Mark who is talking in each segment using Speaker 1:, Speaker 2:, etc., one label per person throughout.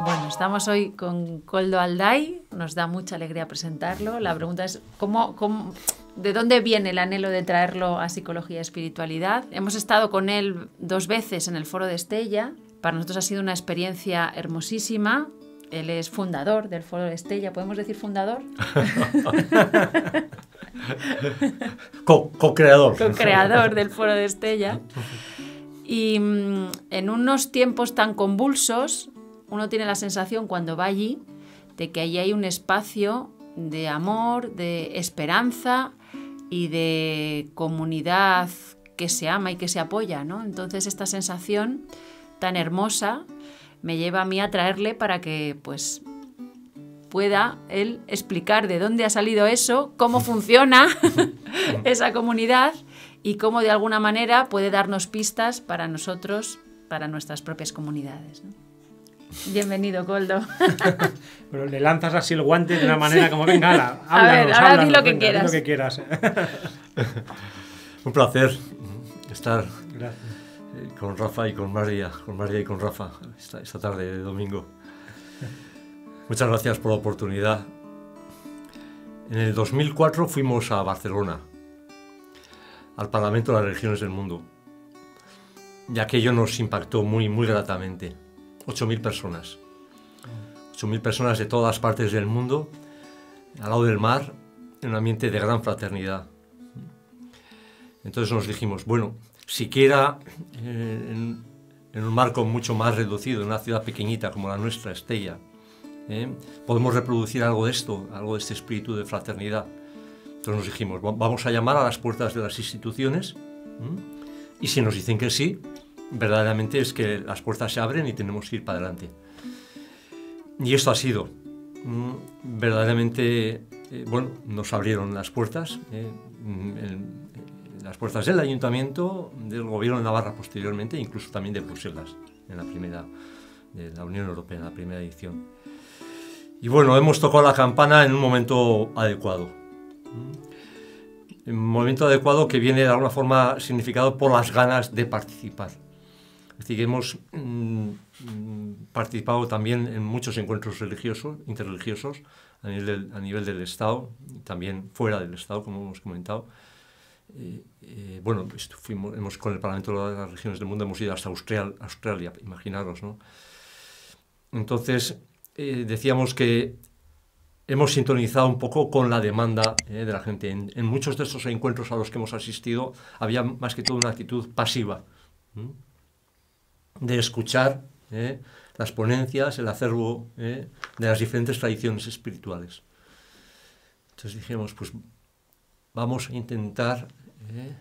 Speaker 1: Bueno, estamos hoy con Coldo Alday, nos da mucha alegría presentarlo. La pregunta es, de dónde viene el anhelo de traerlo a psicología y espiritualidad? Hemos estado con él dos veces en el foro de Estella, para nosotros ha sido una experiencia hermosísima. Él es fundador del foro de Estella, ¿podemos decir fundador?
Speaker 2: Co-creador. Co creador co creador del
Speaker 1: foro de Estella. Y mm, en unos tiempos tan convulsos, uno tiene la sensación cuando va allí de que allí hay un espacio de amor, de esperanza y de comunidad que se ama y que se apoya, ¿no? Entonces esta sensación tan hermosa me lleva a mí a traerle para que pues pueda él explicar de dónde ha salido eso, cómo funciona esa comunidad y cómo de alguna manera puede darnos pistas para nosotros, para nuestras propias comunidades. Bienvenido, Coldo.
Speaker 3: Pero le lanzas así el guante de una manera como, venga, a ver, ahora lo, que quieras.
Speaker 2: Un placer estar con Rafa y con María, con María y con Rafa esta, esta tarde de domingo. Muchas gracias por la oportunidad. En el 2004 fuimos a Barcelona, al Parlamento de las Regiones del Mundo, y aquello nos impactó muy, muy gratamente 8.000 personas. 8.000 personas de todas partes del mundo, al lado del mar, en un ambiente de gran fraternidad. Entonces nos dijimos, bueno, siquiera eh, en, un marco mucho más reducido, en una ciudad pequeñita como la nuestra, Estella, eh, podemos reproducir algo de esto, algo de este espíritu de fraternidad. Entonces nos dijimos, vamos a llamar a las puertas de las instituciones y si nos dicen que sí, verdaderamente es que las puertas se abren y tenemos que ir para adelante. Y esto ha sido. Mm, verdaderamente, eh, bueno, nos abrieron las puertas, eh, mm, eh, las puertas del ayuntamiento, del gobierno de Navarra posteriormente, incluso también de Bruselas, en la primera, de la Unión Europea, en la primera edición. Y bueno, hemos tocado la campana en un momento adecuado. Mm. Un momento adecuado que viene de alguna forma significado por las ganas de participar. Es hemos mm, participado también en muchos encuentros religiosos, interreligiosos, a nivel del, a nivel Estado, también fuera del Estado, como hemos comentado. Eh, eh, bueno, pues hemos, con el Parlamento de las Regiones del Mundo hemos ido hasta Australia, imaginaros, ¿no? Entonces, eh, decíamos que hemos sintonizado un poco con la demanda de la gente. En, muchos de esos encuentros a los que hemos asistido había más que todo una actitud pasiva de escuchar ¿eh? las ponencias, el acervo ¿eh? de las diferentes tradiciones espirituales. Entonces dijimos, pues vamos a intentar ¿eh?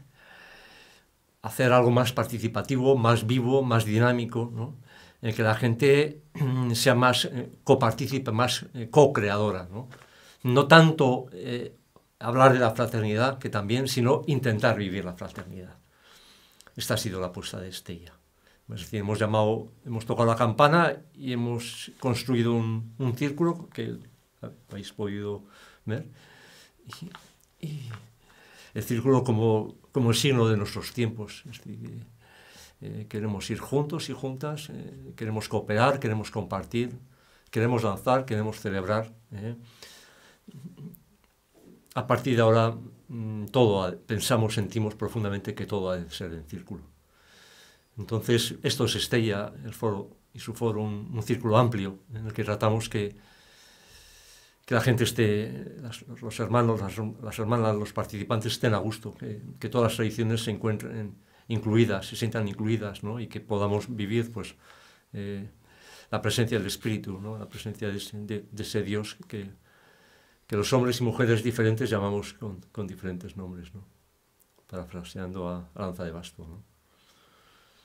Speaker 2: hacer algo más participativo, más vivo, más dinámico, en que la gente mm, sea más copartícipe, más co-creadora. ¿no? no tanto hablar de la fraternidad, que también, sino intentar vivir la fraternidad. Esta ha sido la apuesta de Estella. Es decir, hemos llamado, hemos tocado la campana y hemos construido un, círculo que habéis podido ver. Y, el círculo como, como el signo de nuestros tiempos. Eh, queremos ir juntos y juntas, eh, queremos cooperar, queremos compartir, queremos lanzar, queremos celebrar. Eh. A partir de ahora, mm, todo, pensamos, sentimos profundamente que todo ha de ser en círculo. Entonces, esto se Estella, el foro y su foro, un, círculo amplio en el que tratamos que, la gente esté, los hermanos, las, hermanas, los participantes estén a gusto, que, todas las tradiciones se encuentren incluidas, se sientan incluidas, ¿no? Y que podamos vivir, pues, eh, la presencia del Espíritu, ¿no? La presencia de, ese Dios que, los hombres y mujeres diferentes llamamos con, diferentes nombres, ¿no? Parafraseando a, Lanza de Basto,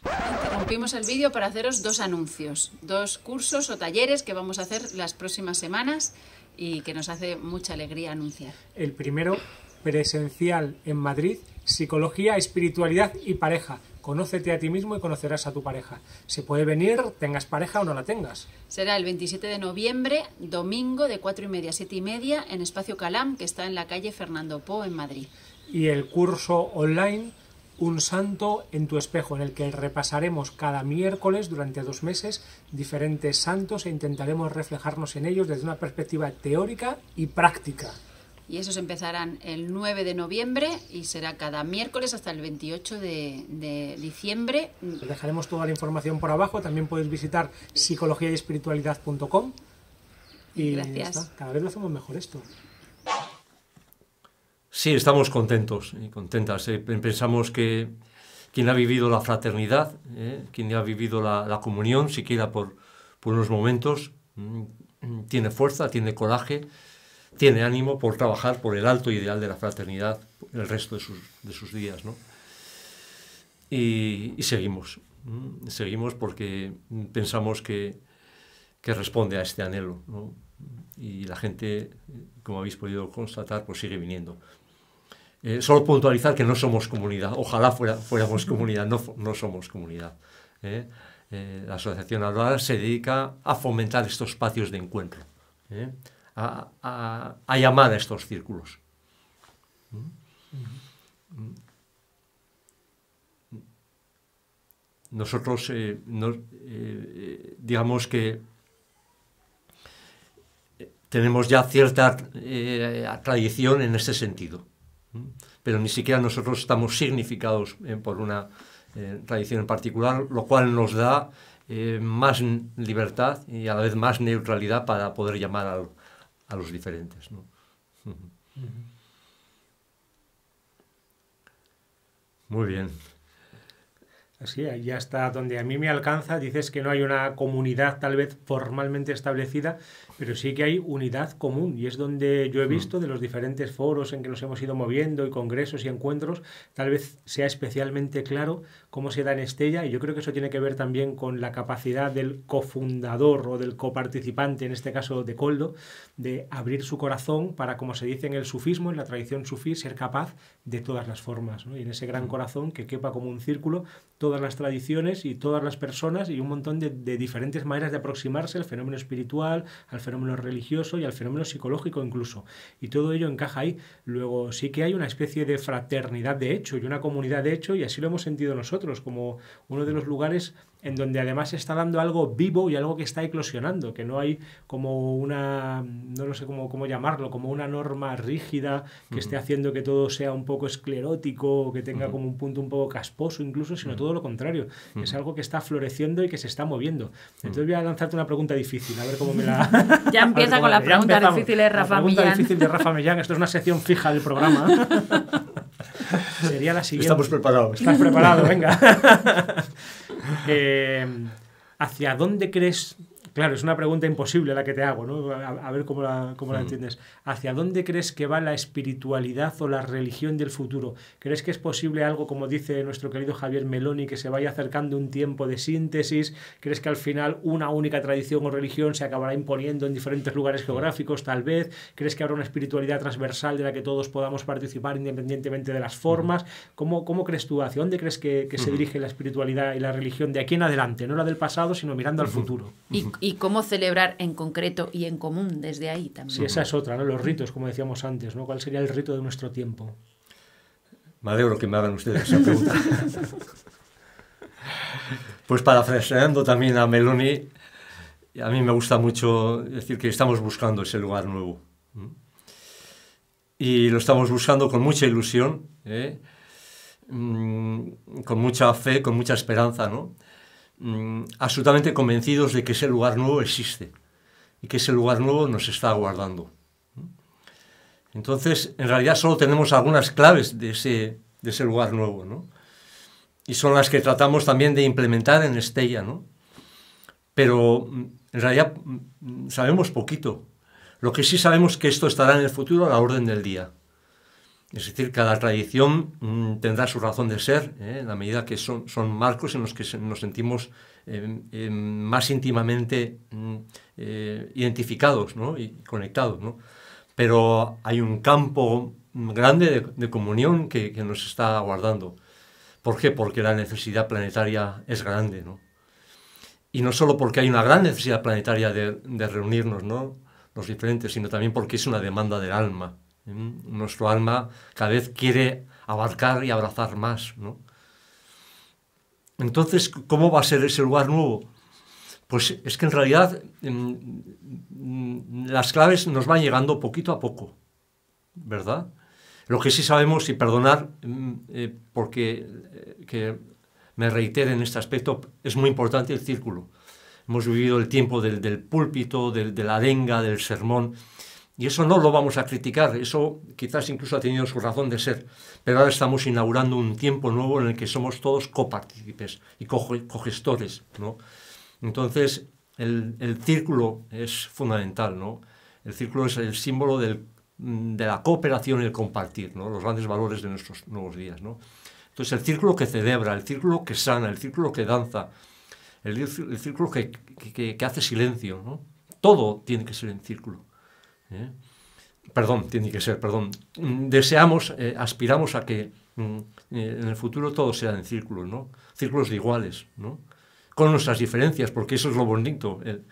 Speaker 1: Interrumpimos el vídeo para haceros dos anuncios, dos cursos o talleres que vamos a hacer las próximas semanas y que nos hace mucha alegría anunciar.
Speaker 3: El primero, presencial en Madrid, psicología, espiritualidad y pareja. Conócete a ti mismo y conocerás a tu pareja. Se puede venir, tengas pareja o no la tengas.
Speaker 1: Será el 27 de noviembre, domingo, de 4 y media a 7 y media, en Espacio Calam, que está en la calle Fernando Po, en Madrid.
Speaker 3: Y el curso online un santo en tu espejo, en el que repasaremos cada miércoles durante dos meses diferentes santos e intentaremos reflejarnos en ellos desde una perspectiva teórica y práctica.
Speaker 1: Y esos empezarán el 9 de noviembre y será cada miércoles hasta el 28 de, diciembre.
Speaker 3: dejaremos toda la información por abajo. También podéis visitar psicologiayespiritualidad.com. Y Gracias. cada vez lo hacemos mejor esto.
Speaker 2: Sí, estamos contentos y contentas. Eh. pensamos que quien ha vivido la fraternidad, eh, quien ha vivido la, comunión, siquiera por, unos momentos, mm, mm, tiene fuerza, tiene coraje, tiene ánimo por trabajar por el alto ideal de la fraternidad el resto de sus, días. Y, seguimos, mm, seguimos porque pensamos que, que responde a este anhelo. Y la gente, como habéis podido constatar, pues sigue viniendo. Eh, solo puntualizar que no somos comunidad. Ojalá fuéramos comunidad, no, somos comunidad. ¿eh? Eh, la Asociación Alvara se dedica a fomentar estos espacios de encuentro, a, a, llamar a estos círculos. Nosotros, digamos que tenemos ya cierta tradición en este sentido. Pero ni siquiera nosotros estamos significados eh, por una eh, tradición en particular, lo cual nos da eh, más libertad y a la vez más neutralidad para poder llamar a los diferentes. ¿no? Muy bien.
Speaker 3: Así, ya está donde a mí me alcanza. Dices que no hay una comunidad tal vez formalmente establecida, pero sí que hay unidad común y es donde yo he mm. visto de los diferentes foros en que nos hemos ido moviendo y congresos y encuentros, tal vez sea especialmente claro cómo se da en Estella y yo creo que eso tiene que ver también con la capacidad del cofundador o del coparticipante, en este caso de Coldo, de abrir su corazón para, como se dice en el sufismo, en la tradición sufí, ser capaz de todas las formas y en ese gran mm. corazón que quepa como un círculo todas las tradiciones y todas las personas y un montón de, de diferentes maneras de aproximarse al fenómeno espiritual, al fenómeno fenómeno religioso y al fenómeno psicológico incluso. Y todo ello encaja ahí. Luego sí que hay una especie de fraternidad de hecho y una comunidad de hecho y así lo hemos sentido nosotros como uno de los lugares en donde además se está dando algo vivo y algo que está eclosionando, que no hay como una, no lo sé cómo, cómo llamarlo, como una norma rígida que esté haciendo que todo sea un poco esclerótico que tenga como un punto un poco casposo incluso, sino todo lo contrario. Es algo que está floreciendo y que se está moviendo. Entonces voy a lanzarte una pregunta difícil, a ver cómo me la, Ya empieza con la pregunta difícil de Rafa La pregunta difícil de Rafa Millán, esto es una sección fija del programa. Sería la siguiente. Estamos preparados. Estás preparado, venga. Eh, ¿Hacia dónde crees Claro, es una pregunta imposible la que te hago, ¿no? A, ver cómo, la, la hmm. entiendes. ¿Hacia dónde crees que va la espiritualidad o la religión del futuro? ¿Crees que es posible algo, como dice nuestro querido Javier Meloni, que se vaya acercando un tiempo de síntesis? ¿Crees que al final una única tradición o religión se acabará imponiendo en diferentes lugares hmm. geográficos, tal vez? ¿Crees que habrá una espiritualidad transversal de la que todos podamos participar independientemente de las hmm. formas? ¿Cómo, cómo crees tú? ¿Hacia dónde crees que, se dirige la espiritualidad y la religión de aquí en adelante? No la del pasado, sino mirando al futuro
Speaker 1: y cómo celebrar en concreto y en común desde ahí también. Sí, esa es
Speaker 3: otra, ¿no? los ritos, como decíamos antes, ¿no? ¿Cuál sería el rito de nuestro tiempo?
Speaker 2: Me alegro que me hagan ustedes esa pregunta. pues parafraseando también a Meloni, a mí me gusta mucho decir que estamos buscando ese lugar nuevo. Y lo estamos buscando con mucha ilusión, ¿eh? mm, con mucha fe, con mucha esperanza, ¿no? Mm, absolutamente convencidos de que ese lugar nuevo existe y que ese lugar nuevo nos está aguardando. Entonces, en realidad solo tenemos algunas claves de ese, de ese lugar nuevo, Y son las que tratamos también de implementar en Estella, ¿no? Pero mm, en realidad mm, sabemos poquito. Lo que sí sabemos es que esto estará en el futuro a la orden del día. Es decir, cada tradición mm, tendrá su razón de ser, ¿eh? en la medida que son, marcos en los que nos sentimos eh, eh, más íntimamente mm, identificados y conectados. Pero hay un campo grande de, comunión que, nos está aguardando. ¿Por qué? Porque la necesidad planetaria es grande. Y no solo porque hay una gran necesidad planetaria de, reunirnos, los diferentes, sino también porque es una demanda del alma. Mm, nuestro alma cada vez quiere abarcar y abrazar más, Entonces, ¿cómo va a ser ese lugar nuevo? Pues es que en realidad mm, mm, las claves nos van llegando poquito a poco, ¿verdad? Lo que sí sabemos, y perdonar, eh, porque eh, que me reitero en este aspecto, es muy importante el círculo. Hemos vivido el tiempo del, púlpito, del, de la arenga, del sermón, y eso no lo vamos a criticar, eso quizás incluso ha tenido su razón de ser. Pero ahora estamos inaugurando un tiempo nuevo en el que somos todos copartícipes y cogestores. ¿no? Entonces, el, el, círculo es fundamental. ¿no? El círculo es el símbolo del, de la cooperación y el compartir, ¿no? los grandes valores de nuestros nuevos días. ¿no? Entonces, el círculo que celebra, el círculo que sana, el círculo que danza, el, el círculo que, que, que, hace silencio. ¿no? Todo tiene que ser en círculo. ¿eh? Perdón, tiene que ser, perdón. Mm, deseamos, eh, aspiramos a que mm, eh, en el futuro todo sea en círculos, ¿no? Círculos de iguales, ¿no? Con nuestras diferencias, porque eso es lo bonito. El,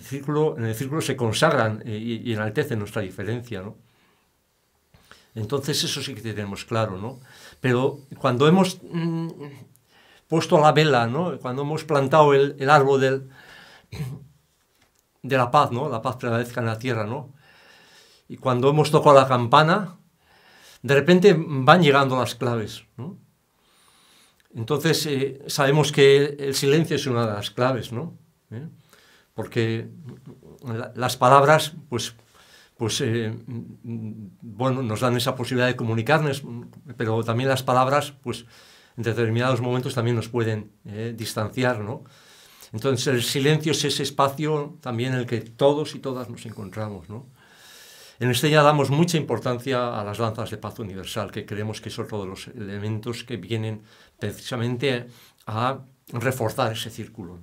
Speaker 2: círculo, en el círculo se consagran y, enaltece enaltecen nuestra diferencia, ¿no? Entonces eso sí que tenemos claro, ¿no? Pero cuando hemos mm, puesto la vela, ¿no? Cuando hemos plantado el, el árbol del de la paz, ¿no? La paz prevalezca en la tierra, ¿no? Y cuando hemos tocado la campana, de repente van llegando las claves, Entonces eh, sabemos que el silencio es una de las claves, ¿no? ¿Eh? Porque las palabras, pues, pues eh, bueno, nos dan esa posibilidad de comunicarnos, pero también las palabras, pues, en determinados momentos también nos pueden distanciar, ¿no? Entonces el silencio es ese espacio también en el que todos y todas nos encontramos. ¿no? En este ya damos mucha importancia a las danzas de paz universal, que creemos que son todos los elementos que vienen precisamente a reforzar ese círculo.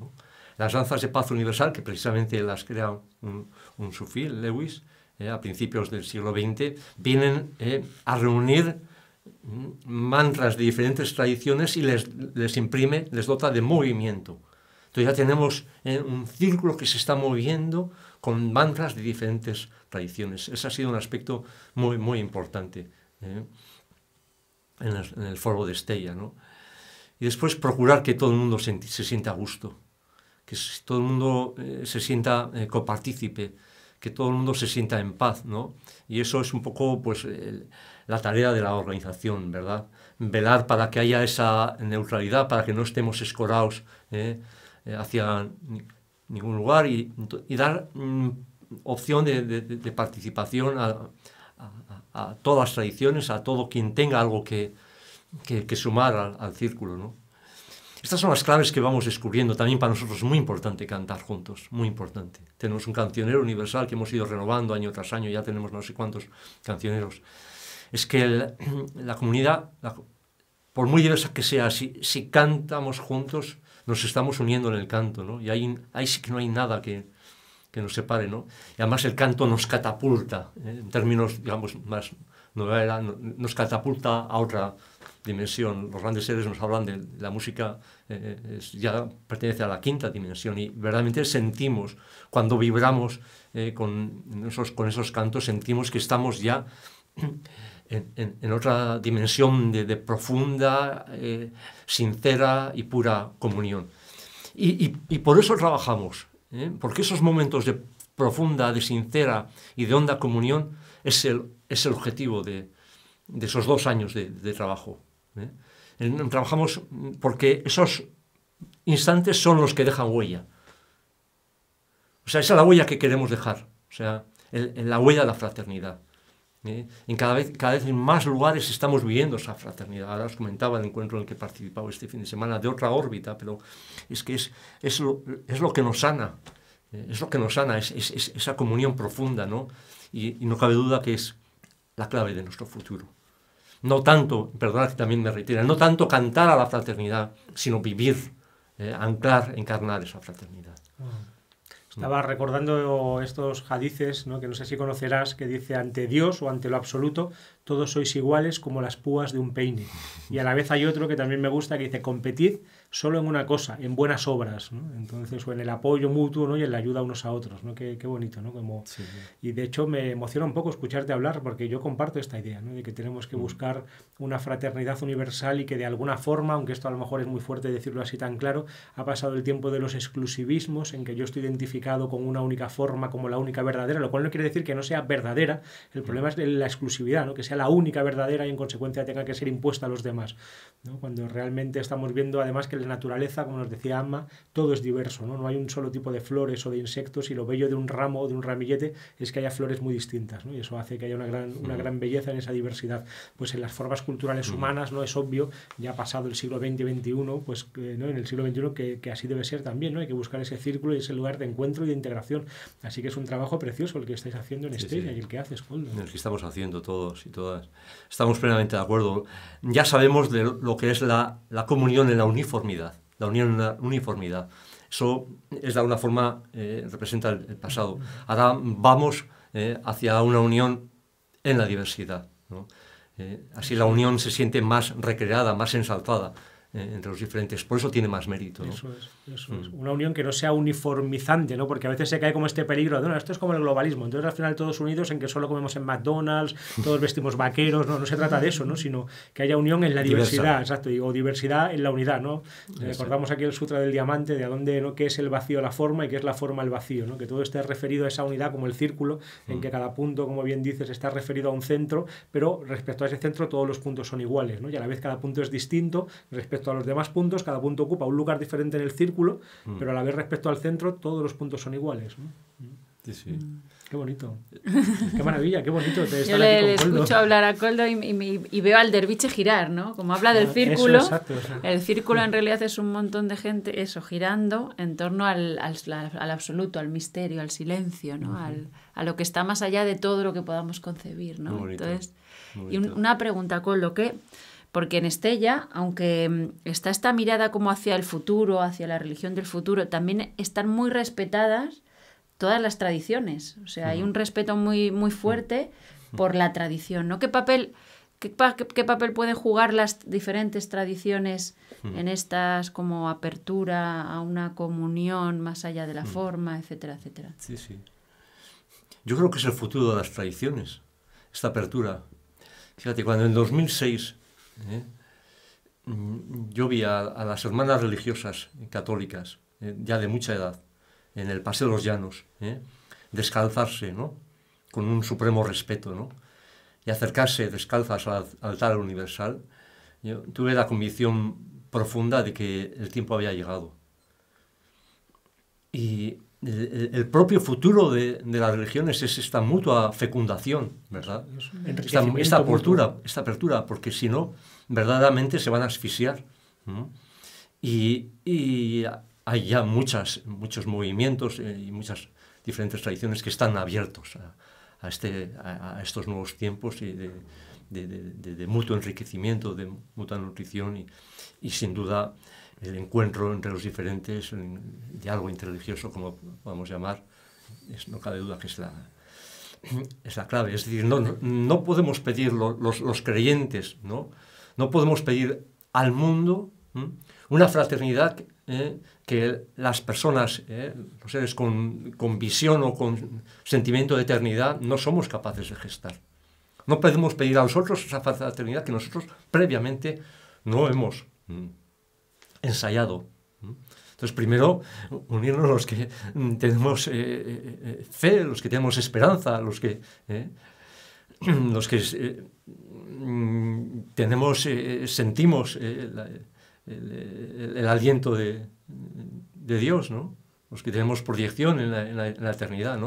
Speaker 2: Las danzas de paz universal, que precisamente las crea un, sufí, Lewis, eh, a principios del siglo XX, vienen eh, a reunir mm, mantras de diferentes tradiciones y les, les imprime, les dota de movimiento. Entonces ya tenemos eh, un círculo que se está moviendo con mantras de diferentes tradiciones. Ese ha sido un aspecto muy, muy importante eh, en, el, foro de Estella. ¿no? Y después procurar que todo el mundo se, sienta a gusto, que todo el mundo eh, se sienta copartícipe, que todo el mundo se sienta en paz. ¿no? Y eso es un poco pues, la tarea de la organización, ¿verdad? Velar para que haya esa neutralidad, para que no estemos escorados. Eh, hacia ningún lugar y, dar mm, opción de, participación a, todas las tradiciones, a todo quien tenga algo que, sumar al, círculo. Estas son las claves que vamos descubriendo. También para nosotros es muy importante cantar juntos, muy importante. Tenemos un cancionero universal que hemos ido renovando año tras año, ya tenemos no sé cuántos cancioneros. Es que la comunidad, por muy diversa que sea, si cantamos juntos, nos estamos uniendo en el canto, ¿no? Y ahí, ahí sí que no hay nada que, que nos separe, ¿no? Y además el canto nos catapulta, ¿eh? en términos, digamos, más novela, nos catapulta a otra dimensión. Los grandes seres nos hablan de la música, eh, eh, ya pertenece a la quinta dimensión y verdaderamente sentimos, cuando vibramos con, esos, con esos cantos, sentimos que estamos ya en, otra dimensión de, profunda, eh, sincera y pura comunión. Y, por eso trabajamos, ¿eh? porque esos momentos de profunda, de sincera y de honda comunión es el, es el objetivo de, esos dos años de, trabajo. ¿eh? Trabajamos porque esos instantes son los que dejan huella. O sea, esa es la huella que queremos dejar. O sea, la huella de la fraternidad. ¿eh? En cada vez, cada vez en más lugares estamos viviendo esa fraternidad. Ahora os comentaba el encuentro en el que he participado este fin de semana de otra órbita, pero es que es, es, lo, que nos sana, ¿eh? es lo que nos sana, es, esa comunión profunda, ¿no? Y, no cabe duda que es la clave de nuestro futuro. No tanto, perdona que también me retira, no tanto cantar a la fraternidad, sino vivir, ¿eh? anclar, encarnar esa fraternidad.
Speaker 3: Ah. Estaba recordando estos hadices, ¿no? que no sé si conocerás, que dice, ante Dios o ante lo absoluto, todos sois iguales como las púas de un peine. Y a la vez hay otro que también me gusta, que dice, competid solo en una cosa, en buenas obras, Entonces, o en el apoyo mutuo, ¿no? Y en la ayuda unos a otros, ¿no? Qué, bonito, ¿no? Como, Y de hecho me emociona un poco escucharte hablar porque yo comparto esta idea, ¿no? De que tenemos que mm. buscar una fraternidad universal y que de alguna forma, aunque esto a lo mejor es muy fuerte decirlo así tan claro, ha pasado el tiempo de los exclusivismos en que yo estoy identificado con una única forma como la única verdadera, lo cual no quiere decir que no sea verdadera, el problema es la exclusividad, ¿no? Que sea la única verdadera y en consecuencia tenga que ser impuesta a los demás, ¿no? Cuando realmente estamos viendo además que de la naturaleza, como nos decía Amma, todo es diverso, ¿no? No hay un solo tipo de flores o de insectos y lo bello de un ramo o de un ramillete es que haya flores muy distintas, ¿no? Y eso hace que haya una gran, una gran belleza en esa diversidad. Pues en las formas culturales humanas, ¿no? Es obvio, ya pasado el siglo XX y XXI, pues ¿no? en el siglo XXI que, que, así debe ser también, ¿no? Hay que buscar ese círculo y ese lugar de encuentro y de integración. Así que es un trabajo precioso el que estáis haciendo en Estrella y el que haces, Coldo.
Speaker 2: El que estamos haciendo todos y todas. Estamos plenamente de acuerdo. Ya sabemos de lo que es la, la comunión en la uniforme la unión en la uniformidad. Eso es de alguna forma, eh, representa el, pasado. Ahora vamos eh, hacia una unión en la diversidad. Eh, así la unión se siente más recreada, más ensalzada. Eh, entre los diferentes. Por eso tiene más mérito. Eso es,
Speaker 3: eso es. Mm. Una unión que no sea uniformizante, ¿no? Porque a veces se cae como este peligro de, no, esto es como el globalismo. Entonces, al final, todos unidos en que solo comemos en McDonald's, todos vestimos vaqueros, ¿no? se trata de eso, ¿no? Sino que haya unión en la diversidad, exacto, o diversidad en la unidad, ¿no? Eh, recordamos aquí el Sutra del Diamante, de a dónde, ¿no? ¿Qué es el vacío la forma y qué es la forma el vacío, ¿no? Que todo esté referido a esa unidad como el círculo, en que mm. cada punto, como bien dices, está referido a un centro, pero respecto a ese centro todos los puntos son iguales, ¿no? Y a la vez cada punto es distinto respecto a los demás puntos, cada punto ocupa un lugar diferente en el círculo, mm. pero a la vez respecto al centro, todos los puntos son iguales. Sí, sí. Mm. Qué bonito. Qué maravilla, qué bonito. Yo le, escucho
Speaker 1: hablar a Coldo y, veo al derviche girar, ¿no? Como habla del ah, círculo. El círculo en realidad es un montón de gente, eso, girando en torno al, absoluto, al misterio, al silencio, ¿no? a lo que está más allá de todo lo que podamos concebir, ¿no? Entonces, y una pregunta, Coldo, ¿qué? Porque en Estella, aunque mm, está esta mirada como hacia el futuro, hacia la religión del futuro, también están muy respetadas todas las tradiciones. O sea, hay un respeto muy, muy fuerte por la tradición, ¿no? ¿Qué papel, qué, papel pueden jugar las diferentes tradiciones en estas como apertura a una comunión más allá de la forma, etcétera, etcétera? Sí,
Speaker 2: sí. Yo creo que es el futuro de las tradiciones, esta apertura. Fíjate, cuando en 2006 ¿eh? Mm, yo vi a, las hermanas religiosas católicas, ¿eh? ya de mucha edad, en el Paseo de los Llanos, ¿eh? descalzarse, ¿no? Con un supremo respeto, ¿no? Y acercarse descalzas al altar universal. tuve la convicción profunda de que el tiempo había llegado. Y el, propio futuro de, las religiones es esta mutua fecundación, ¿verdad? Esta, apertura, esta apertura, porque si no, verdaderamente se van a asfixiar. Y, hay ya muchas, muchos movimientos eh, y muchas diferentes tradiciones que están abiertos a, este, a, estos nuevos tiempos y de, mutuo enriquecimiento, de mutua nutrición y sin duda el encuentro entre los diferentes, el diálogo interreligioso, como podemos llamar, es, no cabe duda que es la, es la clave. Es decir, no, no podemos pedir los, creyentes, ¿no? no podemos pedir al mundo una fraternidad ¿eh? que las personas, ¿eh? los seres con, con, visión o con sentimiento de eternidad, no somos capaces de gestar. No podemos pedir a nosotros esa fraternidad que nosotros previamente no hemos ensayado. Entonces, primero, unirnos los que mm, tenemos eh, eh, eh, fe, los que tenemos esperanza, los que, los que mm, tenemos, sentimos el, aliento de, Dios, los que tenemos proyección en la, eternidad.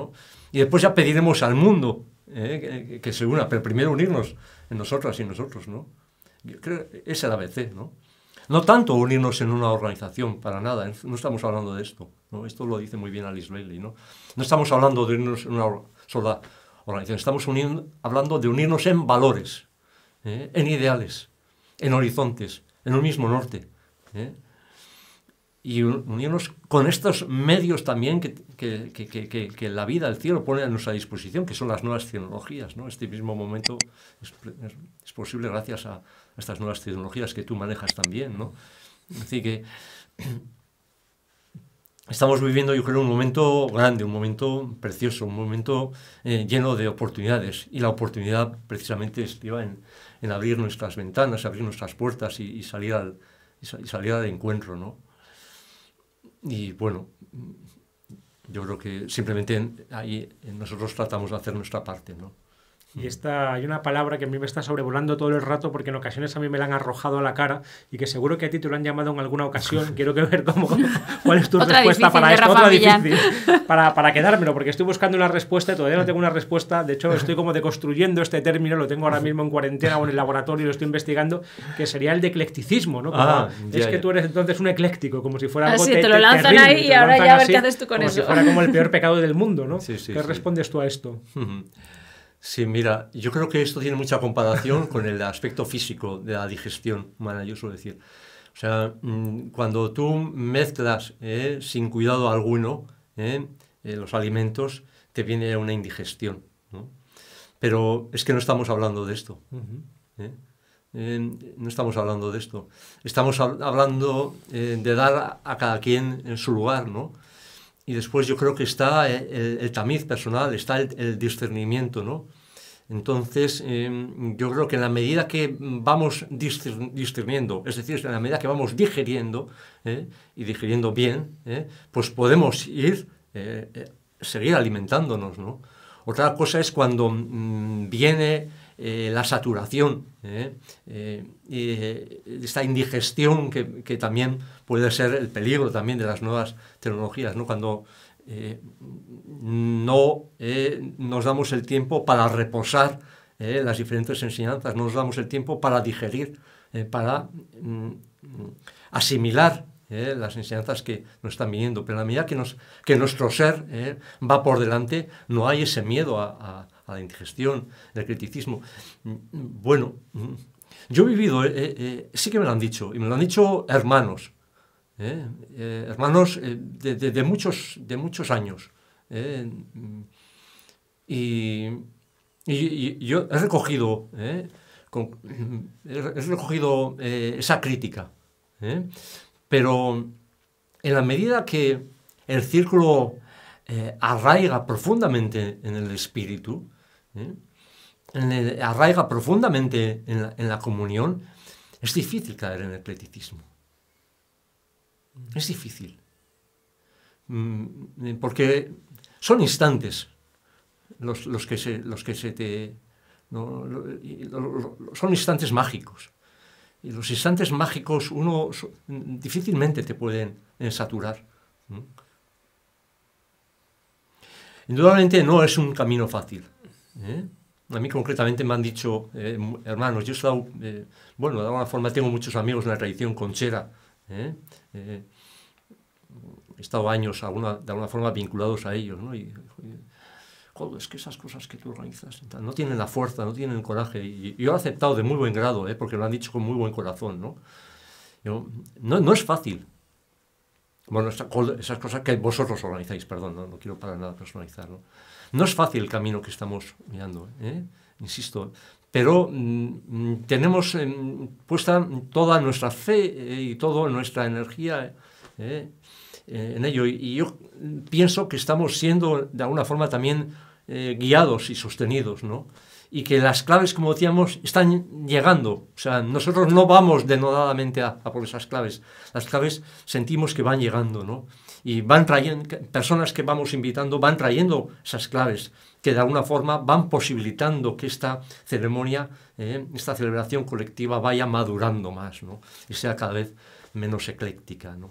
Speaker 2: Y después ya pediremos al mundo que, se una, pero primero unirnos en nosotras y nosotros. ¿no? Yo creo, es el ABC, ¿no? No tanto unirnos en una organización, para nada, ¿eh? no estamos hablando de esto. ¿no? Esto lo dice muy bien Alice Bailey. ¿no? no estamos hablando de unirnos en una sola organización, estamos uniendo, hablando de unirnos en valores, ¿eh? en ideales, en horizontes, en un mismo norte. ¿eh? y unirnos con estos medios también que, la vida, el cielo pone a nuestra disposición, que son las nuevas tecnologías. ¿no? Este mismo momento es, posible gracias a, estas nuevas tecnologías que tú manejas también. ¿no? Así que estamos viviendo, yo creo, un momento grande, un momento precioso, un momento eh, lleno de oportunidades. Y la oportunidad precisamente estriba en, en abrir nuestras ventanas, abrir nuestras puertas y, salir, al, salir al encuentro. ¿no? Y bueno, yo creo que simplemente ahí nosotros tratamos de hacer nuestra parte, ¿no?
Speaker 3: Y esta, hay una palabra que a mí me está sobrevolando todo el rato porque en ocasiones a mí me la han arrojado a la cara y que seguro que a ti te lo han llamado en alguna ocasión. Quiero que ver cómo, cuál es tu respuesta para esto. Otra difícil. Para, quedármelo, porque estoy buscando una respuesta, y todavía no tengo una respuesta. De hecho, estoy como deconstruyendo este término, lo tengo ahora mismo en cuarentena o en el laboratorio y lo estoy investigando, que sería el de eclecticismo. ¿no? Ah, es que tú eres entonces un ecléctico, como si fuera ah, algo te, lo lanzan ahí y ahora ya qué haces tú con como Si fuera como el peor pecado
Speaker 2: del mundo, ¿no? ¿Qué
Speaker 3: respondes tú a esto?
Speaker 2: Sí, mira, yo creo que esto tiene mucha comparación con el aspecto físico de la digestión humana, yo suelo decir. O sea, mm, cuando tú mezclas eh, sin cuidado alguno eh, eh, los alimentos, te viene una indigestión. ¿no? Pero es que no estamos hablando de esto. no estamos hablando de esto. Estamos hablando de dar a cada quien en su lugar, ¿no? Y después yo creo que está eh, el, tamiz personal, está el, discernimiento, ¿no? Entonces, em, yo creo que en la medida que vamos discerniendo, es decir, en la medida que vamos digiriendo ¿eh? y digiriendo bien, ¿eh? pues podemos ir, seguir alimentándonos, Otra cosa es cuando mm, viene eh, la saturación, ¿eh? Eh, esta indigestión que, también puede ser el peligro también de las nuevas tecnologías, ¿no? cuando no nos damos el tiempo para reposar las diferentes enseñanzas, no nos damos el tiempo para digerir, para mm, asimilar las enseñanzas que nos están viniendo, pero la medida que, nos, que nuestro ser va por delante, no hay ese miedo a, la indigestión, el criticismo. Bueno, yo he vivido, eh, eh, eh, sí que me lo han dicho, y me lo han dicho hermanos, hermanos de, muchos, de muchos años. Y, yo he recogido, he recogido esa crítica, pero en la medida que el círculo arraiga profundamente en el espíritu, ¿eh? arraiga profundamente en la, comunión, es difícil caer en el eclecticismo. Es difícil. Mm, porque son instantes los, que, se, los que se te... son instantes mágicos. Y los instantes mágicos uno difícilmente te pueden eh, saturar. Indudablemente no es un camino fácil. ¿Eh? A mí concretamente me han dicho, eh, hermanos, yo he estado, eh, bueno, de alguna forma tengo muchos amigos en la tradición conchera, he estado años alguna, de alguna forma vinculados a ellos, ¿no? Y, es que esas cosas que tú organizas no tienen la fuerza, no tienen el coraje, y, yo lo he aceptado de muy buen grado, porque lo han dicho con muy buen corazón, ¿no? no, no es fácil, bueno, esas cosas que vosotros organizáis, perdón, no, no quiero para nada personalizarlo no es fácil el camino que estamos mirando, ¿eh? insisto, pero mm, mm, tenemos eh, puesta toda nuestra fe eh, y toda nuestra energía en ello. Y, y, yo pienso que estamos siendo de alguna forma también guiados y sostenidos, ¿no? y que las claves, como decíamos, están llegando. O sea, nosotros no vamos denodadamente a, por esas claves. Las claves sentimos que van llegando, ¿no? Y van trayendo, personas que vamos invitando van trayendo esas claves que de alguna forma van posibilitando que esta ceremonia, eh, esta celebración colectiva vaya madurando más, ¿no? Y sea cada vez menos ecléctica, ¿no?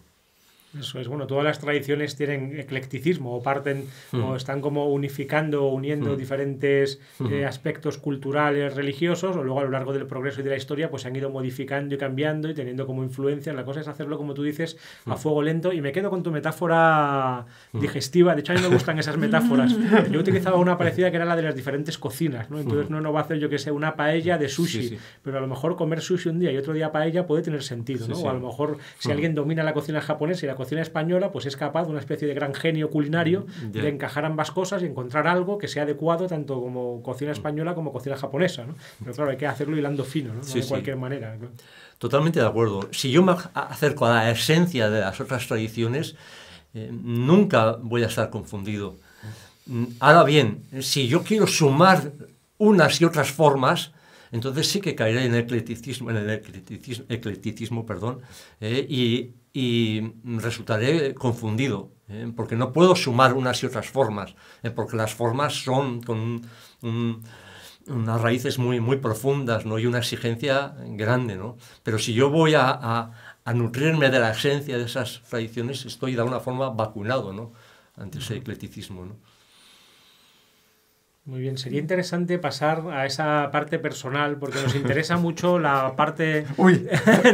Speaker 3: Eso es, bueno, todas las tradiciones tienen eclecticismo o parten o hmm. están como unificando o uniendo hmm. diferentes hmm. Eh, aspectos culturales, religiosos, o luego a lo largo del progreso y de la historia pues se han ido modificando y cambiando y teniendo como influencia. La cosa es hacerlo, como tú dices, a fuego lento y me quedo con tu metáfora digestiva. De hecho, a mí me gustan esas metáforas. Yo utilizaba una parecida que era la de las diferentes cocinas, Entonces no, no va a hacer yo que sé una paella de sushi, pero a lo mejor comer sushi un día y otro día paella puede tener sentido, ¿no? o a lo mejor si alguien domina la cocina japonesa y la cocina española pues es capaz, de una especie de gran genio culinario, mm, de encajar ambas cosas y encontrar algo que sea adecuado tanto como cocina mm. española como cocina japonesa. ¿no? Pero claro, hay que hacerlo hilando fino, ¿no? de cualquier manera.
Speaker 2: Totalmente de acuerdo. Si yo me acerco a la esencia de las otras tradiciones, eh, nunca voy a estar confundido. Mm, ahora bien, si yo quiero sumar unas y otras formas, entonces sí que caeré en el eclecticismo, en el eclecticismo, perdón, eh, y y resultaré confundido, ¿eh? porque no puedo sumar unas y otras formas, ¿eh? porque las formas son con unas raíces muy, muy profundas ¿no? y una exigencia grande. ¿no? Pero si yo voy a, nutrirme de la esencia de esas tradiciones, estoy de alguna forma vacunado ¿no? ante ese eclecticismo ¿no?
Speaker 3: Muy bien, sería mm. interesante pasar a esa parte personal porque nos interesa mucho la parte de,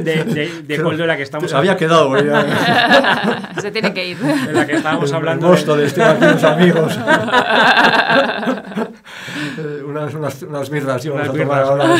Speaker 3: de, de, la que estamos hablando. había quedado.
Speaker 1: Ya. Se tiene que ir. De la
Speaker 3: que estábamos hablando. El de estar aquí los amigos. Eh, unas, unas, unas yo unas a Tomar ahora.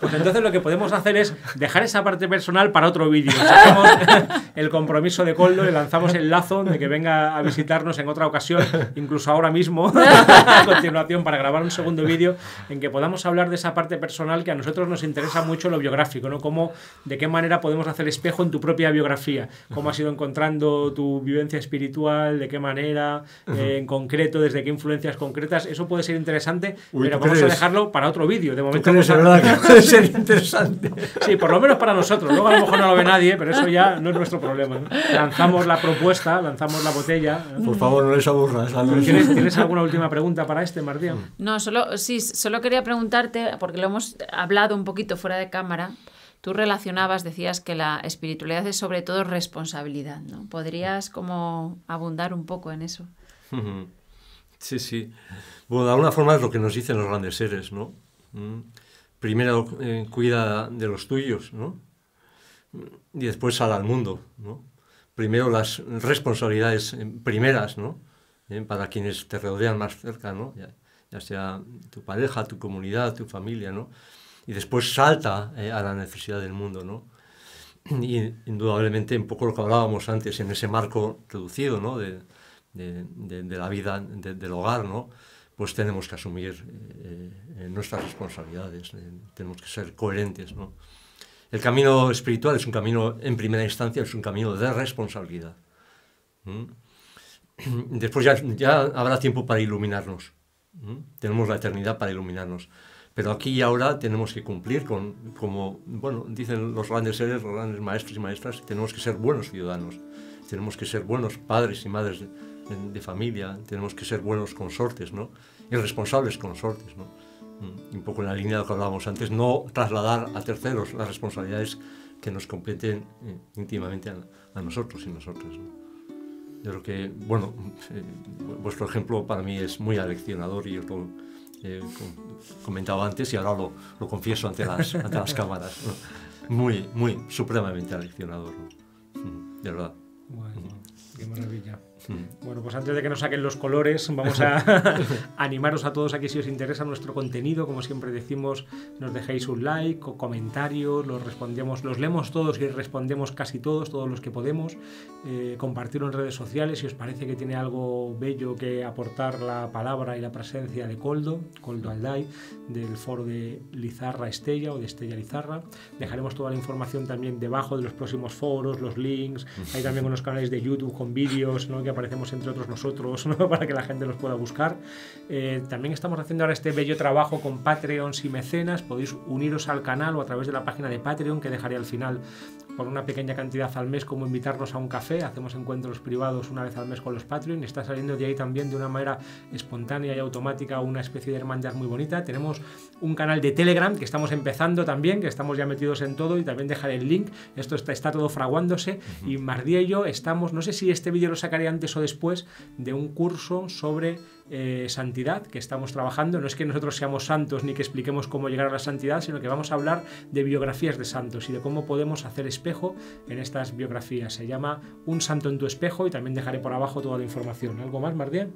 Speaker 3: Pues entonces lo que podemos hacer es dejar esa parte personal para otro vídeo. Sacamos el compromiso de Coldo, y lanzamos el lazo de que venga a visitarnos en otra ocasión, incluso ahora mismo, a continuación, para grabar un segundo vídeo en que podamos hablar de esa parte personal que a nosotros nos interesa mucho lo biográfico, ¿no? Cómo, de qué manera podemos hacer espejo en tu propia biografía, cómo has ido encontrando tu vivencia espiritual, de qué manera, eh, en concreto, desde qué influencias concretas. Eso puede ser interesante, pero vamos a dejarlo para otro vídeo. De momento, sería interesante. Sí, por lo menos para nosotros. Luego a lo mejor no lo ve nadie, pero eso ya no es nuestro problema. Lanzamos la propuesta, lanzamos la botella. Por favor, no les aburras. ¿Tienes, alguna última pregunta para este, Martín?
Speaker 1: No, solo, sí, solo quería preguntarte, porque lo hemos hablado un poquito fuera de cámara. Tú relacionabas, decías que la espiritualidad es sobre todo responsabilidad, ¿no? ¿Podrías como abundar un poco en eso?
Speaker 2: Sí, sí. Bueno, de alguna forma es lo que nos dicen los grandes seres, ¿no? Mm primero eh, cuida de los tuyos, ¿no? Y después sal al mundo, ¿no? Primero las responsabilidades eh, primeras, ¿no? Eh, para quienes te rodean más cerca, ¿no? Ya, sea tu pareja, tu comunidad, tu familia, ¿no? Y después salta a la necesidad del mundo, ¿no? Y indudablemente un poco lo que hablábamos antes en ese marco reducido, ¿no? De, de, de la vida del hogar, ¿no? pues tenemos que asumir eh, eh, nuestras responsabilidades, eh, tenemos que ser coherentes. El camino espiritual es un camino, en primera instancia, es un camino de responsabilidad. Después ya, habrá tiempo para iluminarnos. Tenemos la eternidad para iluminarnos. Pero aquí y ahora tenemos que cumplir con, como bueno, dicen los grandes seres, los grandes maestros y maestras, tenemos que ser buenos ciudadanos, tenemos que ser buenos padres y madres de familia, tenemos que ser buenos consortes, ¿no? Y responsables consortes, ¿no? Mm, un poco en la línea de lo que hablábamos antes, no trasladar a terceros las responsabilidades que nos competen eh, íntimamente a, nosotros y nosotras. ¿no? Yo creo que, bueno, eh, vuestro ejemplo para mí es muy aleccionador y yo lo eh, comentaba antes y ahora lo, lo confieso ante las, ante las cámaras. Muy, muy, supremamente aleccionador, mm, de verdad.
Speaker 3: Bueno, mm. qué maravilla. Hmm. Bueno, pues antes de que nos saquen los colores, vamos a animaros a todos aquí si os interesa nuestro contenido. Como siempre decimos, nos dejéis un like o comentario, los respondemos, los leemos todos y respondemos casi todos, todos los que podemos. Eh, compartir en redes sociales si os parece que tiene algo bello que aportar la palabra y la presencia de Coldo, Coldo Alday, del foro de Lizarra Estella o de Estella Lizarra. Dejaremos toda la información también debajo de los próximos foros, los links, hay también unos canales de YouTube con vídeos, Que aparecemos entre otros nosotros, para que la gente los pueda buscar. Eh, también estamos haciendo ahora este bello trabajo con Patreons y mecenas. Podéis uniros al canal o a través de la página de Patreon que dejaré al final por una pequeña cantidad al mes como invitarnos a un café, hacemos encuentros privados una vez al mes con los Patreon, está saliendo de ahí también de una manera espontánea y automática una especie de hermandad muy bonita. Tenemos un canal de Telegram que estamos empezando también, que estamos ya metidos en todo y también dejaré el link, esto está, todo fraguándose y Mardía y yo estamos, no sé si este vídeo lo sacaré antes o después, de un curso sobre eh, santidad que estamos trabajando. No es que nosotros seamos santos ni que expliquemos cómo llegar a la santidad, sino que vamos a hablar de biografías de santos y de cómo podemos hacer espejo en estas biografías. Se llama Un santo en tu espejo y también dejaré por abajo toda la información. ¿Algo más, bien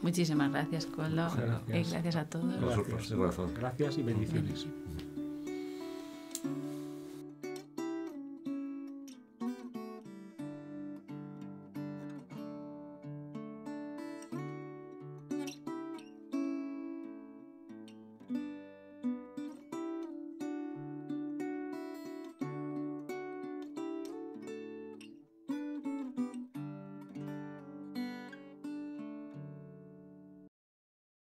Speaker 1: Muchísimas gracias, Coldo. Eh, gracias. a todos.
Speaker 3: gracias y bendiciones.